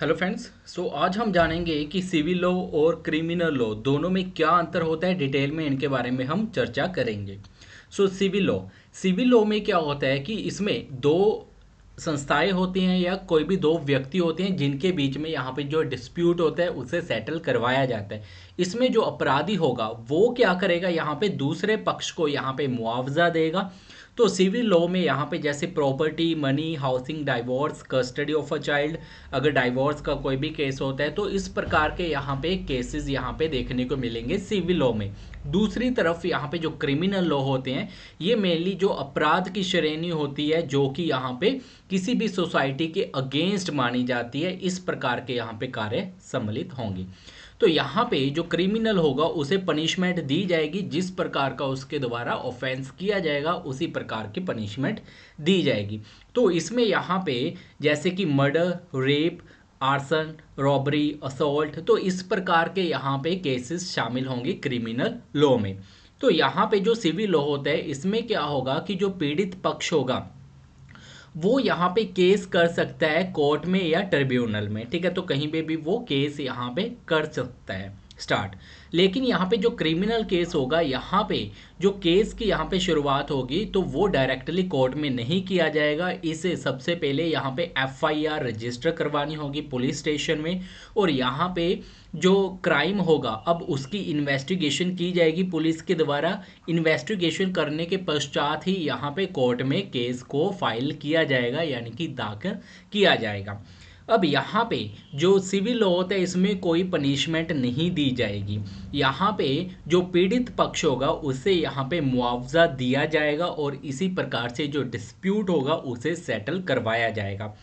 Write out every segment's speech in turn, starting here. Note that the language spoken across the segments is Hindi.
हेलो फ्रेंड्स सो आज हम जानेंगे कि सिविल लॉ और क्रिमिनल लॉ दोनों में क्या अंतर होता है डिटेल में इनके बारे में हम चर्चा करेंगे so civil law civil law में क्या होता है कि इसमें दो संस्थाएं होती हैं या कोई भी दो व्यक्ति होते हैं जिनके बीच में यहाँ पे जो डिस्प्यूट होता है उसे सेटल करवाया जाता है इसमें जो अपराधी होगा वो क्या करेगा यहाँ पे दूसरे पक्ष को यहाँ पे मुआवजा देगा तो सिविल लॉ में यहाँ पे जैसे property money housing divorce custody of a child अगर डाइवोर्स का कोई भी केस होता है तो इस प्रकार के यहाँ पे केसेस यहाँ पे देखने को मिलेंगे सिविल लॉ में दूसरी तरफ यहाँ पे जो क्रिमिनल लॉ होते हैं ये मेनली जो अपराध की श्रेणी होती है जो कि यहाँ पे किसी भी सोसाइटी के अगेंस्ट मानी जाती है इस प्रकार के यहाँ पे कार्य सम्मिलित होंगे तो यहाँ पे जो क्रिमिनल होगा उसे पनिशमेंट दी जाएगी जिस प्रकार का उसके द्वारा ऑफेंस किया जाएगा उसी प्रकार की पनिशमेंट दी जाएगी तो इसमें यहाँ पे जैसे कि murder rape arson robbery assault तो इस प्रकार के यहाँ पे केसेस शामिल होंगे क्रिमिनल लॉ में तो यहाँ पे जो सिविल लॉ होता है इसमें क्या होगा कि जो पीड़ित पक्ष होगा वो यहाँ पे केस कर सकता है कोर्ट में या ट्रिब्यूनल में ठीक है तो कहीं पे भी वो केस यहाँ पे कर सकता है स्टार्ट लेकिन यहाँ पे जो क्रिमिनल केस होगा यहाँ पे जो केस की यहाँ पे शुरुआत होगी तो वो डायरेक्टली कोर्ट में नहीं किया जाएगा इसे सबसे पहले यहाँ पे एफआईआर रजिस्टर करवानी होगी पुलिस स्टेशन में और यहाँ पे जो क्राइम होगा अब उसकी इन्वेस्टिगेशन की जाएगी पुलिस के द्वारा इन्वेस्टिगेशन करने के पश्चात ही यहाँ पे कोर्ट में केस को फाइल किया जाएगा यानी कि दाखिल किया जाएगा अब यहाँ पे जो सिविल लॉ होता है इसमें कोई पनिशमेंट नहीं दी जाएगी यहाँ पे जो पीड़ित पक्ष होगा उसे यहाँ पे मुआवजा दिया जाएगा और इसी प्रकार से जो डिस्प्यूट होगा उसे सेटल करवाया जाएगा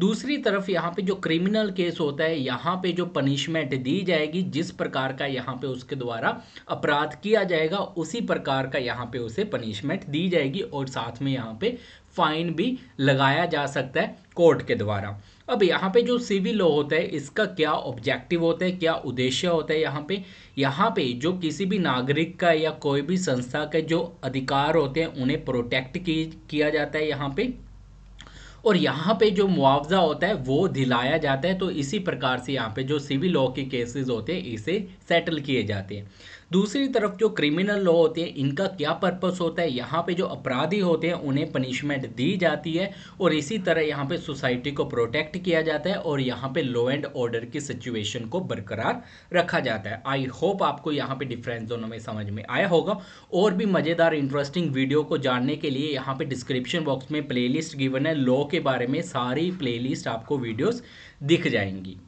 दूसरी तरफ यहाँ पे जो क्रिमिनल केस होता है यहाँ पे जो पनिशमेंट दी जाएगी जिस प्रकार का यहाँ पे उसके द्वारा अपराध किया जाएगा उसी प्रकार का यहाँ पे उसे पनिशमेंट दी जाएगी और साथ में यहाँ पे फाइन भी लगाया जा सकता है कोर्ट के द्वारा अब यहाँ पे जो सिविल लॉ होता है इसका क्या ऑब्जेक्टिव होता है क्या उद्देश्य होता है यहाँ पे यहाँ पे जो किसी भी नागरिक का या कोई भी संस्था के जो अधिकार होते हैं उन्हें प्रोटेक्ट की, किया जाता है यहाँ पे और यहाँ पे जो मुआवजा होता है वो दिलाया जाता है तो इसी प्रकार से यहाँ पे जो सिविल लॉ के केसेस होते हैं इसे सेटल किए जाते हैं दूसरी तरफ जो क्रिमिनल लॉ होते हैं इनका क्या पर्पस होता है यहाँ पे जो अपराधी होते हैं उन्हें पनिशमेंट दी जाती है और इसी तरह यहाँ पे सोसाइटी को प्रोटेक्ट किया जाता है और यहाँ पे लॉ एंड ऑर्डर की सिचुएशन को बरकरार रखा जाता है आई होप आपको यहाँ पे डिफरेंस दोनों में समझ में आया होगा और भी मज़ेदार इंटरेस्टिंग वीडियो को जानने के लिए यहाँ पर डिस्क्रिप्शन बॉक्स में प्ले गिवन है लॉ के बारे में सारी प्लेलिस्ट आपको वीडियोस दिख जाएंगी